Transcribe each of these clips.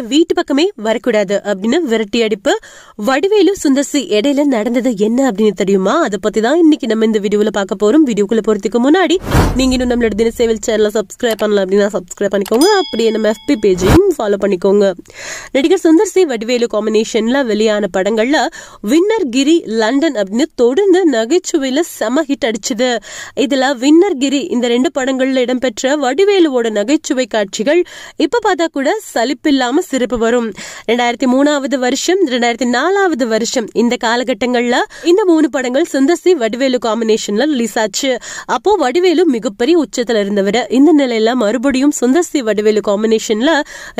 என் வீட்டு பக்கமே வரக்கூடாது அப்படின்னு விரட்டி அடிப்பு வடிவேலு சுந்தர்சி இடையில நடந்தது என்ன அப்படின்னு தெரியுமா அதை பத்தி தான் இன்னைக்கு நம்ம இந்த வீடியோல பார்க்க போறோம் வீடியோக்குள்ள போறதுக்கு முன்னாடி நீங்க இன்னும் நம்மளோட தினசேவல் சேனல சப்ஸ்கிரைப் பண்ணலாம் அப்படின்னா சப்ஸ்கிரைப் பண்ணிக்கோங்க அப்படியே நம்ம எஃபி பேஜையும் ஃபாலோ பண்ணிக்கோங்க நடிகர் சுந்தர்சி வடிவேலு காம்பினேஷன்ல வெளியான படங்கள்ல வின்னர் கிரி லண்டன் அப்படின்னு தொடர்ந்து நகைச்சுவையில செம ஹிட் அடிச்சது இதுல வின்னர் கிரி இந்த ரெண்டு படங்கள்ல இடம்பெற்ற வடிவேலுவோட நகைச்சுவை காட்சிகள் இப்ப பார்த்தா கூட சலிப்பில்லாம சிறப்பு வரும் ரெண்டாயிரத்தி மூணாவது வருஷம் ரெண்டாயிரத்தி நாலாவது வருஷம் இந்த காலகட்டங்கள்ல இந்த மூணு படங்கள் சுந்தசி வடிவேலு காம்பினேஷன்ல ரிலீஸ் ஆச்சு அப்போ வடிவேலு மிகப்பெரிய உச்சத்துல இருந்தவர் இந்த நிலையில மறுபடியும் சுந்தசி வடிவேலு காம்பினேஷன்ல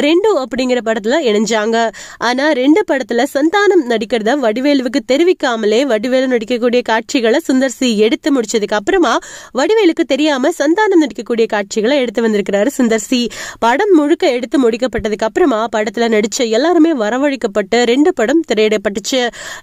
ரெண்டு அப்படிங்கிற படத்துல இணைஞ்சாங்க ஆனா ரெண்டு படத்துல சந்தானம் நடிக்கிறத வடிவேலுவுக்கு தெரிவிக்காமலே வடிவேலு நடிக்கக்கூடிய காட்சிகளை சுந்தர்சி எடுத்து முடிச்சதுக்கு அப்புறமா வடிவேலுக்கு தெரியாம சந்தானம் நடிக்கக்கூடிய காட்சிகளை எடுத்து வந்திருக்கிறாரு சுந்தர்சி படம் முழுக்க எடுத்து முடிக்கப்பட்டதுக்கு அப்புறமா படத்தில் நடித்த எல்லாருமே வரவழைக்கப்பட்டு ரெண்டு படம் திரையிடப்பட்டுச்சு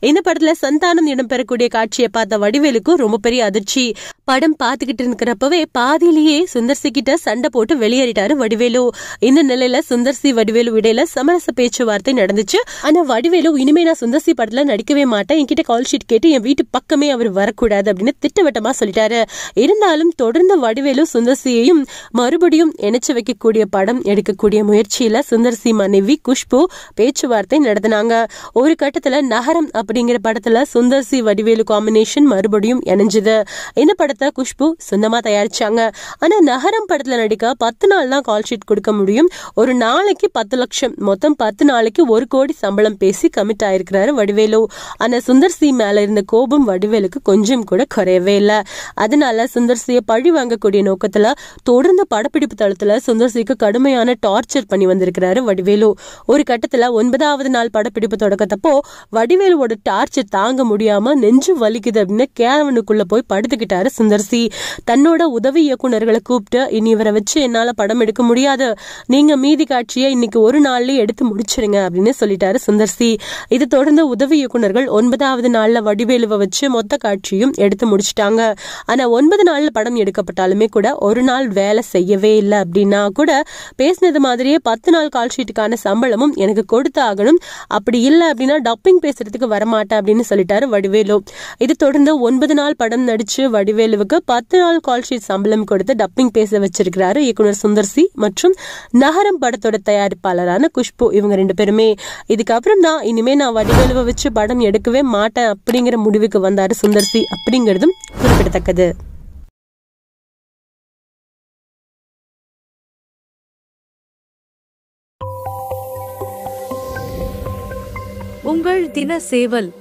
இந்த படத்தில் சந்தானம் இடம்பெறக்கூடிய காட்சியை பார்த்த வடிவேலுக்கும் ரொம்ப பெரிய அதிர்ச்சி படம் பார்த்துக்கிட்டு இருக்கிறப்பவே பாதியிலேயே சுந்தர்சி கிட்ட சண்டை போட்டு வெளியேறிட்டாரு வடிவேலு இந்த நிலையில சுந்தர்சி வடிவேலு இடையில சமரச பேச்சுவார்த்தை நடந்துச்சு ஆனா வடிவேலு இனிமே நான் சுந்தர்சி படத்துல நடிக்கவே மாட்டேன் என்கிட்ட கால் ஷீட் கேட்டு என் வீட்டு பக்கமே அவர் வரக்கூடாது அப்படின்னு திட்டவட்டமா சொல்லிட்டாரு இருந்தாலும் தொடர்ந்து வடிவேலு சுந்தர்சியையும் மறுபடியும் இணைச்சு வைக்கக்கூடிய படம் எடுக்கக்கூடிய முயற்சியில சுந்தர்சி மன மனைவி குஷ்பு பேச்சுவார்த்தை நடத்தினாங்க ஒரு கட்டத்துல நகரம் அப்படிங்கிற படத்துல சுந்தர் சி வடிவேலு காம்பினேஷன் மறுபடியும் இணைஞ்சது இந்த படத்தை குஷ்பு சொந்தமா தயாரிச்சாங்க ஆனா நகரம் படத்துல நடிக்க பத்து நாள் தான் கால் ஷீட் கொடுக்க முடியும் ஒரு நாளைக்கு பத்து லட்சம் மொத்தம் பத்து நாளைக்கு ஒரு கோடி சம்பளம் பேசி கமிட் ஆயிருக்கிறாரு வடிவேலு ஆனா சுந்தர் சி மேல இருந்த கோபம் வடிவேலுக்கு கொஞ்சம் கூட குறையவே இல்லை அதனால சுந்தர் சியை பழி வாங்கக்கூடிய நோக்கத்துல தொடர்ந்து படப்பிடிப்பு தளத்துல சுந்தர் சிக்கு கடுமையான டார்ச்சர் பண்ணி வந்திருக்கிறாரு வடிவேலு வடிவேலு ஒரு கட்டத்துல ஒன்பதாவது நாள் படப்பிடிப்பு தொடக்கத்தப்போ வடிவேலுவோட டார்ச்சு தாங்க முடியாம நெஞ்சு வலிக்குது அப்படின்னு கேரவனுக்குள்ள போய் படுத்துக்கிட்டாரு சுந்தர்சி தன்னோட உதவி இயக்குநர்களை கூப்பிட்டு இனி இவரை வச்சு என்னால படம் எடுக்க முடியாது நீங்க மீதி காட்சியை இன்னைக்கு ஒரு நாள்லயே எடுத்து முடிச்சிருங்க அப்படின்னு சொல்லிட்டாரு சுந்தர்சி இது தொடர்ந்து உதவி இயக்குநர்கள் ஒன்பதாவது நாள்ல வடிவேலுவை வச்சு மொத்த காட்சியும் எடுத்து முடிச்சிட்டாங்க ஆனா ஒன்பது நாள்ல படம் எடுக்கப்பட்டாலுமே கூட ஒரு நாள் வேலை செய்யவே இல்லை அப்படின்னா கூட பேசினது மாதிரியே பத்து நாள் கால் ஷீட்டுக்கான அதுக்கான சம்பளமும் எனக்கு கொடுத்து ஆகணும் அப்படி இல்லை அப்படின்னா டப்பிங் பேசுறதுக்கு வரமாட்டேன் அப்படின்னு சொல்லிட்டாரு வடிவேலு இது தொடர்ந்து ஒன்பது நாள் படம் நடிச்சு வடிவேலுவுக்கு பத்து நாள் கால்ஷீட் சம்பளம் கொடுத்து டப்பிங் பேச வச்சிருக்கிறாரு இயக்குனர் சுந்தர்சி மற்றும் நகரம் படத்தோட தயாரிப்பாளரான குஷ்பு இவங்க ரெண்டு பேருமே இதுக்கப்புறம் தான் இனிமே நான் வடிவேலுவை வச்சு படம் எடுக்கவே மாட்டேன் அப்படிங்கிற முடிவுக்கு வந்தாரு சுந்தர்சி அப்படிங்கிறதும் குறிப்பிடத்தக்கது உங்கள் தின சேவல்